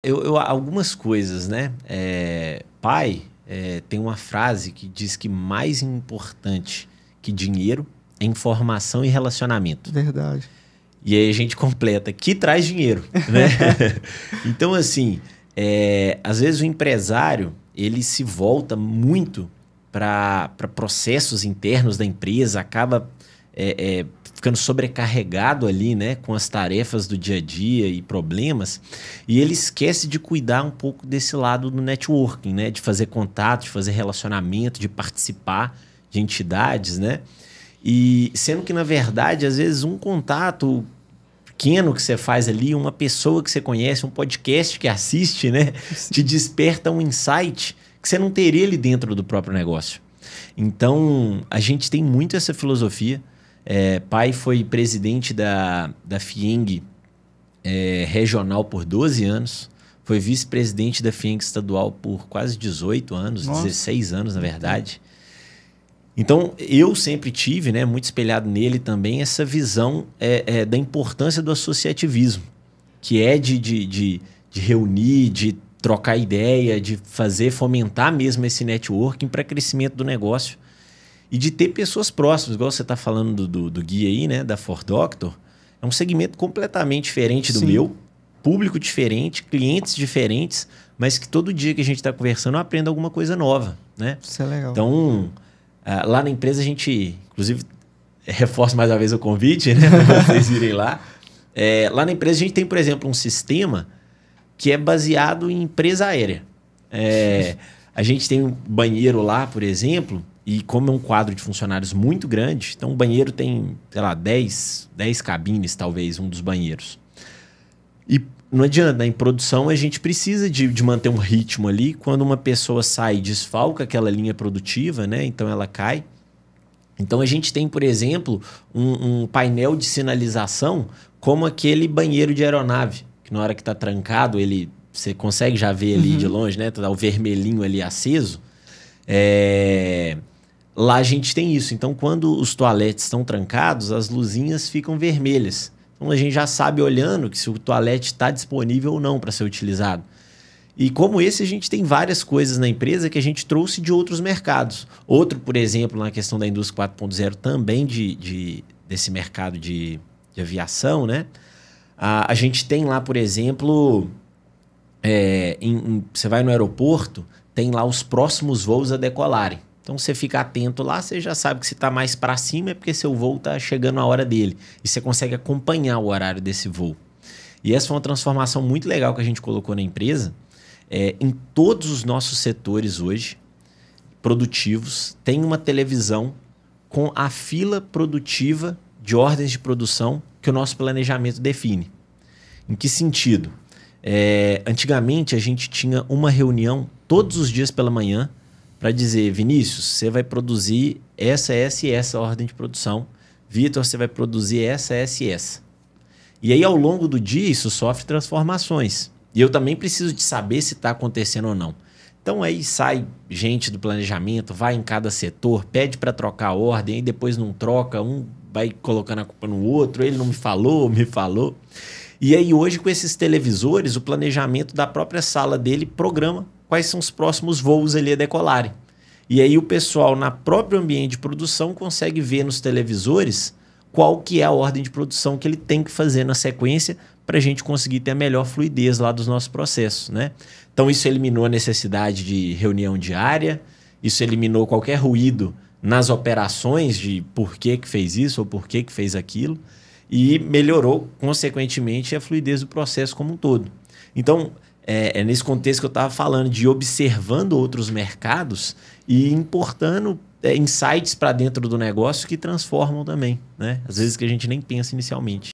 Eu, eu, algumas coisas, né? É, pai é, tem uma frase que diz que mais importante que dinheiro é informação e relacionamento. Verdade. E aí a gente completa que traz dinheiro, né? então, assim, é, às vezes o empresário ele se volta muito para processos internos da empresa, acaba é, é, ficando sobrecarregado ali, né, com as tarefas do dia a dia e problemas, e ele esquece de cuidar um pouco desse lado do networking, né, de fazer contato, de fazer relacionamento, de participar de entidades, né? E sendo que na verdade, às vezes um contato pequeno que você faz ali, uma pessoa que você conhece, um podcast que assiste, né, te desperta um insight que você não teria ali dentro do próprio negócio. Então, a gente tem muito essa filosofia é, pai foi presidente da, da FIENG é, regional por 12 anos. Foi vice-presidente da FIENG estadual por quase 18 anos, Nossa. 16 anos, na verdade. Então, eu sempre tive, né, muito espelhado nele também, essa visão é, é, da importância do associativismo, que é de, de, de, de reunir, de trocar ideia, de fazer, fomentar mesmo esse networking para crescimento do negócio e de ter pessoas próximas, igual você está falando do, do, do, guia aí, né, da For Doctor, é um segmento completamente diferente do Sim. meu, público diferente, clientes diferentes, mas que todo dia que a gente está conversando eu aprendo alguma coisa nova, né? Isso é legal. Então, ah, lá na empresa a gente, inclusive, reforço mais uma vez o convite, né, para vocês irem lá. É, lá na empresa a gente tem, por exemplo, um sistema que é baseado em empresa aérea. É, a gente tem um banheiro lá, por exemplo, e como é um quadro de funcionários muito grande, então o banheiro tem, sei lá, 10, 10 cabines, talvez, um dos banheiros. E não adianta, né? em produção a gente precisa de, de manter um ritmo ali. Quando uma pessoa sai, desfalca aquela linha produtiva, né? Então ela cai. Então a gente tem, por exemplo, um, um painel de sinalização como aquele banheiro de aeronave, que na hora que está trancado, ele você consegue já ver ali uhum. de longe, né? Tá o vermelhinho ali aceso. É... Lá a gente tem isso. Então, quando os toaletes estão trancados, as luzinhas ficam vermelhas. Então, a gente já sabe olhando que se o toalete está disponível ou não para ser utilizado. E como esse, a gente tem várias coisas na empresa que a gente trouxe de outros mercados. Outro, por exemplo, na questão da indústria 4.0, também de, de, desse mercado de, de aviação, né? A, a, gente tem lá, por exemplo, é, em, em, você vai no aeroporto, tem lá os próximos voos a decolarem. Então você fica atento lá, você já sabe que se está mais para cima é porque seu voo está chegando a hora dele. E você consegue acompanhar o horário desse voo. E essa foi uma transformação muito legal que a gente colocou na empresa. É, em todos os nossos setores hoje, produtivos, tem uma televisão com a fila produtiva de ordens de produção que o nosso planejamento define. Em que sentido? É, antigamente a gente tinha uma reunião todos os dias pela manhã para dizer, Vinícius, você vai produzir essa, essa e essa ordem de produção. Vitor, você vai produzir essa, essa e essa. E aí, ao longo do dia, isso sofre transformações. E eu também preciso de saber se está acontecendo ou não. Então aí sai gente do planejamento, vai em cada setor, pede para trocar a ordem, e depois não troca, um vai colocando a culpa no outro, ele não me falou, me falou. E aí hoje com esses televisores, o planejamento da própria sala dele programa quais são os próximos voos ali a decolarem. E aí o pessoal na próprio ambiente de produção consegue ver nos televisores qual que é a ordem de produção que ele tem que fazer na sequência para a gente conseguir ter a melhor fluidez lá dos nossos processos, né? Então isso eliminou a necessidade de reunião diária, isso eliminou qualquer ruído nas operações de por que, que fez isso ou por que, que fez aquilo e melhorou consequentemente a fluidez do processo como um todo. Então é, é nesse contexto que eu estava falando de observando outros mercados e importando é, insights para dentro do negócio que transformam também, né? Às vezes que a gente nem pensa inicialmente.